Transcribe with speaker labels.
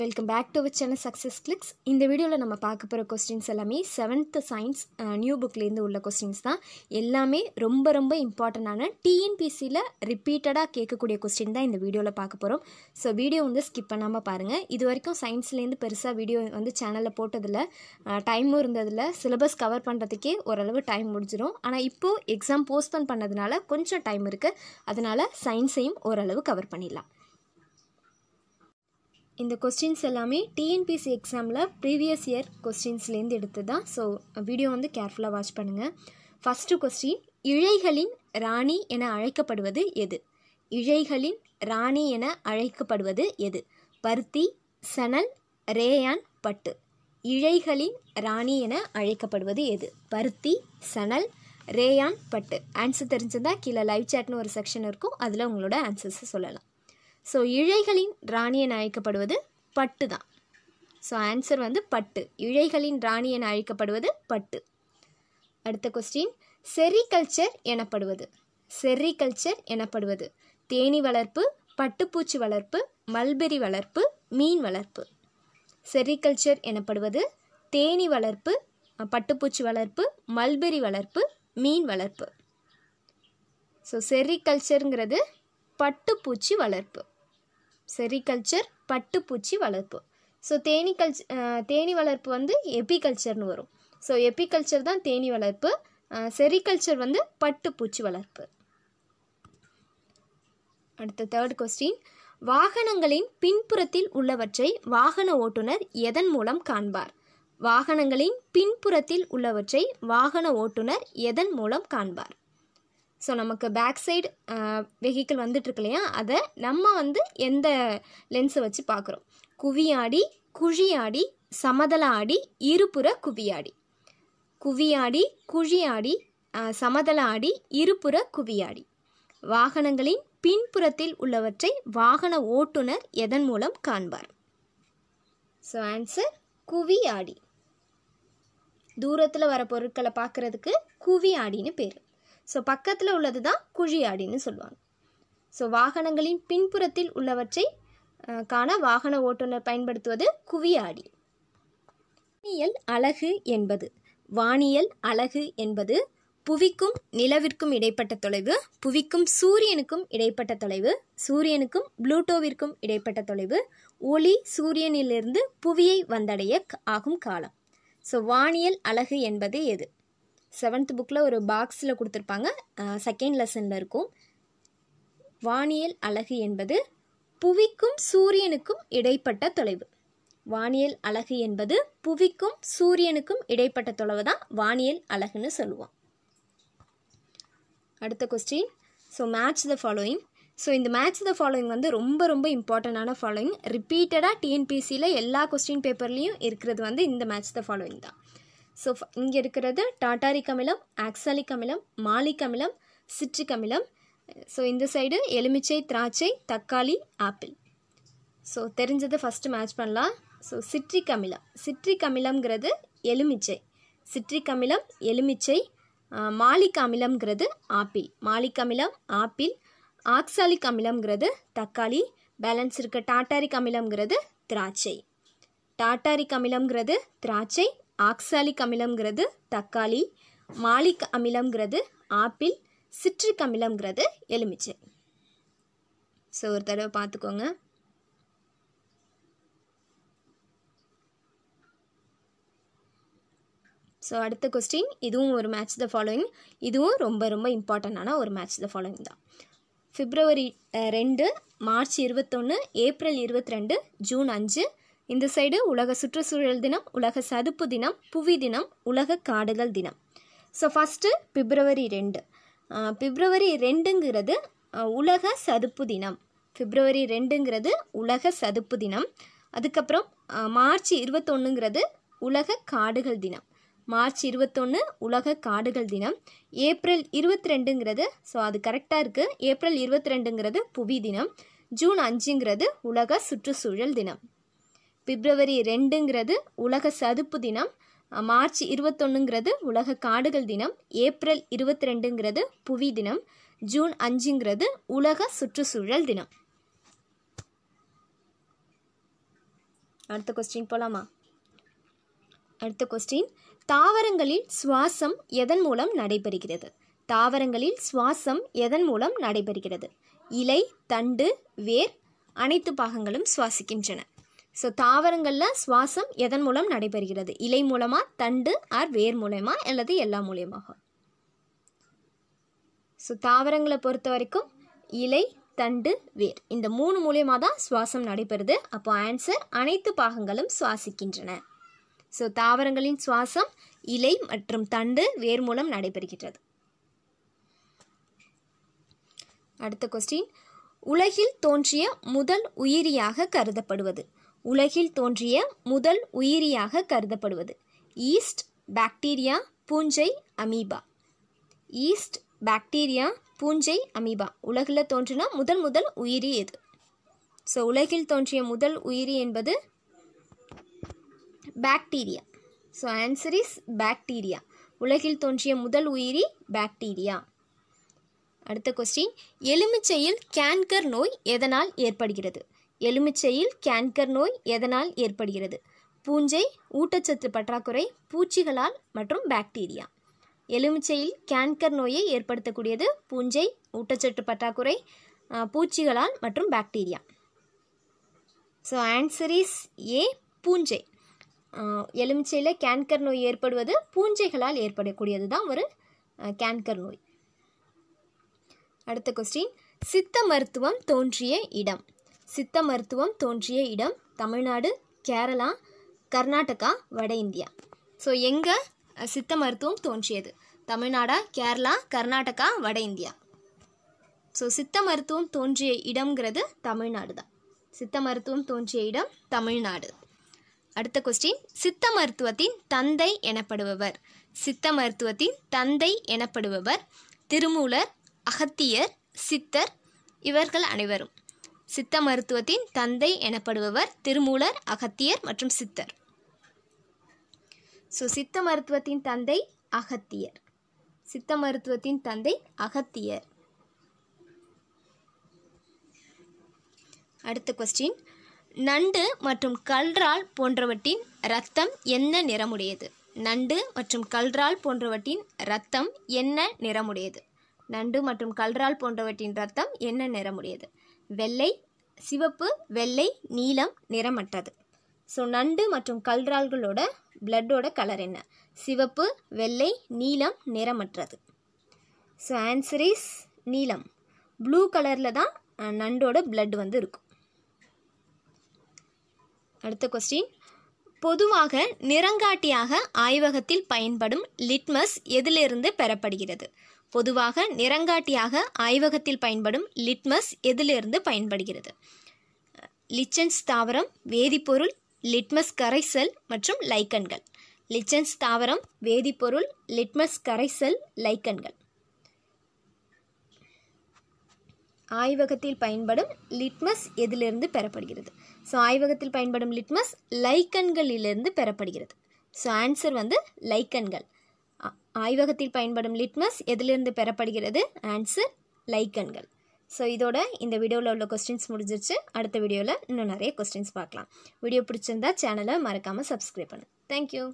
Speaker 1: welcome back to which channel success clicks இந்த வீடியோவில் நம்ம பார்க்க போகிற கொஸ்டின்ஸ் எல்லாமே செவன்த் சயின்ஸ் நியூ புக்லேருந்து உள்ள கொஸ்டின்ஸ் தான் எல்லாமே ரொம்ப ரொம்ப இம்பார்ட்டண்டான டிஎன்பிசியில் ரிப்பீட்டடாக கேட்கக்கூடிய கொஸ்டின் தான் இந்த வீடியோவில் பார்க்க போகிறோம் ஸோ வீடியோ வந்து ஸ்கிப் பண்ணாமல் பாருங்கள் இது வரைக்கும் சயின்ஸ்லேருந்து பெருசாக வீடியோ வந்து சேனலில் போட்டதில் டைமும் uh, இருந்ததில் சிலபஸ் கவர் பண்ணுறதுக்கே ஓரளவு டைம் முடிஞ்சிடும் ஆனால் இப்போது எக்ஸாம் போஸ்ட்போன் பண்ணதுனால கொஞ்சம் டைம் இருக்குது அதனால் சயின்ஸையும் ஓரளவு கவர் பண்ணிடலாம் இந்த கொஸ்டின்ஸ் எல்லாமே டிஎன்பிசி எக்ஸாமில் ப்ரீவியஸ் இயர் கொஸ்டின்ஸ்லேருந்து எடுத்து தான் ஸோ வீடியோ வந்து கேர்ஃபுல்லாக வாட்ச் பண்ணுங்கள் ஃபஸ்ட்டு கொஸ்டின் இழைகளின் ராணி என அழைக்கப்படுவது எது இழைகளின் ராணி என அழைக்கப்படுவது எது பருத்தி சணல் ரேயான் பட்டு இழைகளின் ராணி என அழைக்கப்படுவது எது பருத்தி சணல் ரேயான் பட்டு ஆன்சர் தெரிஞ்சிருந்தால் கீழே லைவ் சாட்னு ஒரு செக்ஷன் இருக்கும் அதில் உங்களோட ஆன்சர்ஸை சொல்லலாம் ஸோ இழைகளின் ராணி என அழைக்கப்படுவது பட்டு தான் ஸோ ஆன்சர் வந்து பட்டு இழைகளின் ராணி என அழைக்கப்படுவது பட்டு அடுத்த கொஸ்டின் செரிகல்ச்சர் எனப்படுவது செரிகல்ச்சர் எனப்படுவது தேனி வளர்ப்பு பட்டுப்பூச்சி வளர்ப்பு மல்பெரி வளர்ப்பு மீன் வளர்ப்பு செரிகல்ச்சர் எனப்படுவது தேனி வளர்ப்பு பட்டுப்பூச்சி வளர்ப்பு மல்பெரி வளர்ப்பு மீன் வளர்ப்பு ஸோ செரிகல்ச்சருங்கிறது பட்டுப்பூச்சி வளர்ப்பு செரிகல்ச்சர் பட்டுப்பூச்சி வளர்ப்பு ஸோ தேனி கல்ச் தேனி வளர்ப்பு வந்து எபிகல்ச்சர்னு வரும் ஸோ எபிகல்ச்சர் தான் தேனி வளர்ப்பு செரிகல்ச்சர் வந்து பட்டுப்பூச்சி வளர்ப்பு அடுத்த தேர்ட் கொஸ்டின் வாகனங்களின் பின்புறத்தில் உள்ளவற்றை வாகன ஓட்டுநர் எதன் மூலம் காண்பார் வாகனங்களின் பின்புறத்தில் உள்ளவற்றை வாகன ஓட்டுநர் எதன் மூலம் காண்பார் ஸோ நமக்கு பேக் சைடு வெஹிக்கிள் வந்துட்டுருக்கு இல்லையா அதை நம்ம வந்து எந்த லென்ஸை வச்சு பார்க்குறோம் குவியாடி குழியாடி சமதள ஆடி இருபுற குவியாடி குவியாடி குழியாடி சமதள ஆடி இருபுற குவியாடி வாகனங்களின் பின்புறத்தில் உள்ளவற்றை வாகன ஓட்டுநர் எதன் மூலம் காண்பார் ஸோ ஆன்சர் குவியாடி தூரத்தில் வர பொருட்களை பார்க்குறதுக்கு குவியாடின்னு பேர் ஸோ பக்கத்தில் உள்ளது தான் குழியாடின்னு சொல்லுவாங்க ஸோ வாகனங்களின் பின்புறத்தில் உள்ளவற்றை காண வாகன ஓட்டுநர் பயன்படுத்துவது குவியாடி வானியல் அழகு என்பது வானியல் அழகு என்பது புவிக்கும் நிலவிற்கும் இடைப்பட்ட தொலைவு புவிக்கும் சூரியனுக்கும் இடைப்பட்ட தொலைவு சூரியனுக்கும் ப்ளூட்டோவிற்கும் இடைப்பட்ட தொலைவு ஒளி சூரியனிலிருந்து புவியை வந்தடைய ஆகும் காலம் ஸோ வானியல் அழகு என்பது எது செவன்த் புக்கில் ஒரு பாக்ஸில் கொடுத்துருப்பாங்க செகண்ட் லெசனில் இருக்கும் வானியல் அழகு என்பது புவிக்கும் சூரியனுக்கும் இடைப்பட்ட தொலைவு வானியல் அழகு என்பது புவிக்கும் சூரியனுக்கும் இடைப்பட்ட தொலைவு தான் வானியல் அழகுன்னு சொல்லுவோம் அடுத்த question so match the following so இந்த மேட்ச் த ஃபாலோயிங் வந்து ரொம்ப ரொம்ப இம்பார்ட்டண்டான ஃபாலோயிங் ரிப்பீட்டடாக டிஎன்பிசியில் எல்லா கொஸ்டின் பேப்பர்லேயும் இருக்கிறது வந்து இந்த மேட்ச் த ஃபாலோயிங் தான் ஸோ இங்கே இருக்கிறது டாட்டாரிக் அமிலம் ஆக்சாலிக் அமிலம் மாலிக் அமிலம் சிட்ரிக் அமிலம் ஸோ இந்த சைடு எலுமிச்சை திராட்சை தக்காளி ஆப்பிள் ஸோ தெரிஞ்சது ஃபஸ்ட்டு மேட்ச் பண்ணலாம் ஸோ சிட்ரிக் அமிலம் சிட்ரிக் அமிலங்கிறது எலுமிச்சை சிட்ரிக் அமிலம் எலுமிச்சை மாலிக் அமிலம்ங்கிறது ஆப்பிள் மாலிக் அமிலம் ஆப்பிள் ஆக்சாலிக் அமிலம்ங்கிறது தக்காளி பேலன்ஸ் இருக்க டாட்டாரிக் அமிலம்ங்கிறது திராட்சை டாட்டாரிக் அமிலம்ங்கிறது திராட்சை ஆக்சாலிக் அமிலம்ங்கிறது தக்காளி மாலிக் அமிலம்ங்கிறது ஆப்பிள் சிட்ரிக் அமிலம்ங்கிறது எலுமிச்சை ஸோ ஒரு தடவை பார்த்துக்கோங்க ஸோ அடுத்த கொஸ்டின் இதுவும் ஒரு மேட்ச் த ஃபாலோயிங் இதுவும் ரொம்ப ரொம்ப இம்பார்ட்டண்ட்டான ஒரு மேட்ச் த ஃபாலோயிங் தான் ஃபிப்ரவரி ரெண்டு மார்ச் இருபத்தொன்று ஏப்ரல் இருபத்தி ரெண்டு ஜூன் அஞ்சு இந்த சைடு உலக சுற்றுச்சூழல் தினம் உலக சதுப்பு தினம் புவி தினம் உலக காடுகள் தினம் ஸோ ஃபஸ்ட்டு பிப்ரவரி ரெண்டு பிப்ரவரி ரெண்டுங்கிறது உலக சதுப்பு தினம் பிப்ரவரி ரெண்டுங்கிறது உலக சதுப்பு தினம் அதுக்கப்புறம் மார்ச் இருபத்தொன்னுங்கிறது உலக காடுகள் தினம் மார்ச் இருபத்தொன்று உலக காடுகள் தினம் ஏப்ரல் இருபத்தி ரெண்டுங்கிறது ஸோ அது கரெக்டாக இருக்குது ஏப்ரல் இருபத்தி ரெண்டுங்கிறது புவி தினம் ஜூன் அஞ்சுங்கிறது உலக சுற்றுச்சூழல் தினம் பிப்ரவரி ரெண்டுங்கிறது உலக சதுப்பு தினம் மார்ச் இருபத்தொன்னுங்கிறது உலக காடுகள் தினம் ஏப்ரல் இருபத்தி ரெண்டுங்கிறது புவி தினம் ஜூன் அஞ்சுங்கிறது உலக சுற்றுச்சூழல் தினம் அடுத்த கொஸ்டின் போகலாமா அடுத்த கொஸ்டின் தாவரங்களில் சுவாசம் எதன் மூலம் நடைபெறுகிறது தாவரங்களில் சுவாசம் எதன் மூலம் நடைபெறுகிறது இலை தண்டு வேர் அனைத்து பாகங்களும் சுவாசிக்கின்றன ஸோ தாவரங்களில் சுவாசம் எதன் மூலம் நடைபெறுகிறது இலை மூலமாக தண்டு ஆர் வேர் மூலயமா அல்லது எல்லா மூலியமாக ஸோ தாவரங்களை பொறுத்த வரைக்கும் இலை தண்டு வேர் இந்த மூணு மூலியமா தான் சுவாசம் நடைபெறுது அப்போ ஆன்சர் அனைத்து பாகங்களும் சுவாசிக்கின்றன ஸோ தாவரங்களின் சுவாசம் இலை மற்றும் தண்டு வேர் மூலம் நடைபெறுகின்றது அடுத்த கொஸ்டின் உலகில் தோன்றிய முதல் உயிரியாக கருதப்படுவது உலகில் தோன்றிய முதல் உயிரியாக கருதப்படுவது ஈஸ்ட் பாக்டீரியா பூஞ்சை அமீபா ஈஸ்ட் பாக்டீரியா பூஞ்சை அமீபா உலகில் தோன்றினா முதல் முதல் உயிரி எது ஸோ உலகில் தோன்றிய முதல் உயிரி என்பது bacteria so answer is bacteria உலகில் தோன்றிய முதல் உயிரி பாக்டீரியா அடுத்த கொஸ்டின் எலுமிச்சையில் கேன்கர் நோய் எதனால் ஏற்படுகிறது எலுமிச்சையில் கேன்கர் நோய் எதனால் ஏற்படுகிறது பூஞ்சை ஊட்டச்சத்து பற்றாக்குறை பூச்சிகளால் மற்றும் பாக்டீரியா எலுமிச்சையில் கேன்கர் நோயை ஏற்படுத்தக்கூடியது பூஞ்சை ஊட்டச்சத்து பற்றாக்குறை பூச்சிகளால் மற்றும் bacteria so answer is A பூஞ்சை எலுமிச்சையில் கேன்கர் நோய் ஏற்படுவது பூஞ்சைகளால் ஏற்படக்கூடியது தான் ஒரு கேன்கர் நோய் அடுத்த கொஸ்டின் சித்த மருத்துவம் தோன்றிய இடம் சித்த மருத்துவம் தோன்றிய இடம் தமிழ்நாடு கேரளா கர்நாடகா வட இந்தியா ஸோ எங்கே சித்த மருத்துவம் தோன்றியது தமிழ்நாடா கேரளா கர்நாடகா வட இந்தியா ஸோ சித்த மருத்துவம் தோன்றிய இடம்ங்கிறது தமிழ்நாடு தான் சித்த மருத்துவம் தோன்றிய இடம் தமிழ்நாடு அடுத்த கொஸ்டின் சித்த மருத்துவத்தின் தந்தை எனப்படுபவர் சித்த மருத்துவத்தின் தந்தை எனப்படுபவர் திருமூலர் அகத்தியர் சித்தர் இவர்கள் அனைவரும் சித்த மருத்துவத்தின் தந்தை எனப்படுபவர் திருமூலர் அகத்தியர் மற்றும் சித்தர் ஸோ சித்த மருத்துவத்தின் தந்தை அகத்தியர் சித்த மருத்துவத்தின் தந்தை அகத்தியர் அடுத்த கொஸ்டின் நண்டு மற்றும் கல்றால் போன்றவற்றின் ரத்தம் என்ன நிறமுடையது நண்டு மற்றும் கல்றால் போன்றவற்றின் ரத்தம் என்ன நிறமுடையது நண்டு மற்றும் கல்றால் போன்றவற்றின் ரத்தம் என்ன நிறமுடையது வெள்ளை சிவப்பு வெள்ளை நீலம் நிறமற்றது ஸோ நண்டு மற்றும் கல்றால்களோட பிளட்டோட கலர் என்ன சிவப்பு வெள்ளை நீலம் நிறமற்றது ஸோ ஆன்சர் இஸ் நீலம் ப்ளூ கலரில் தான் நண்டோட பிளட் வந்து இருக்கும் அடுத்த கொஸ்டின் பொதுவாக நிறங்காட்டியாக ஆய்வகத்தில் பயன்படும் லிட்மஸ் எதிலிருந்து பெறப்படுகிறது பொதுவாக நிறங்காட்டியாக ஆய்வகத்தில் பயன்படும் லிட்மஸ் எதிலிருந்து பயன்படுகிறது லிச்சன்ஸ் தாவரம் வேதிப்பொருள் லிட்மஸ் கரைசல் மற்றும் லைக்கன்கள் லிச்சன்ஸ் தாவரம் வேதிப்பொருள் லிட்மஸ் கரைசல் லைக்கன்கள் ஆய்வகத்தில் பயன்படும் லிட்மஸ் எதிலிருந்து பெறப்படுகிறது ஸோ ஆய்வகத்தில் பயன்படும் லிட்மஸ் லைக்கன்களிலிருந்து பெறப்படுகிறது ஸோ ஆன்சர் வந்து லைக்கன்கள் ஆய்வகத்தில் பயன்படும் லிட்மஸ் எதிலிருந்து பெறப்படுகிறது ஆன்சர் லைக்கன்கள் ஸோ இதோட இந்த வீடியோவில் உள்ள கொஸ்டின்ஸ் முடிஞ்சிருச்சு அடுத்த வீடியோவில் இன்னும் நிறைய கொஸ்டின்ஸ் பார்க்கலாம் வீடியோ பிடிச்சிருந்தா சேனலை மறக்காமல் சப்ஸ்கிரைப் பண்ணு தேங்க்யூ